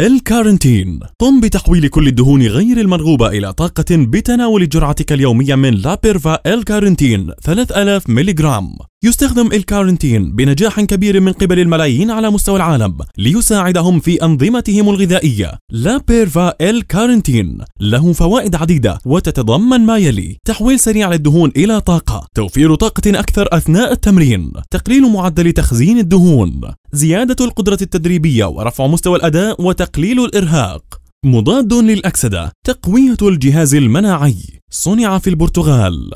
الكارنتين قم بتحويل كل الدهون غير المرغوبة إلى طاقة بتناول جرعتك اليومية من لابيرفا الكارنتين 3000 ملغرام يستخدم الكارنتين بنجاح كبير من قبل الملايين على مستوى العالم ليساعدهم في أنظمتهم الغذائية لابيرفا الكارنتين له فوائد عديدة وتتضمن ما يلي تحويل سريع للدهون إلى طاقة توفير طاقة أكثر أثناء التمرين تقليل معدل تخزين الدهون زيادة القدرة التدريبية ورفع مستوى الأداء وتقليل الإرهاق مضاد للأكسدة تقوية الجهاز المناعي صنع في البرتغال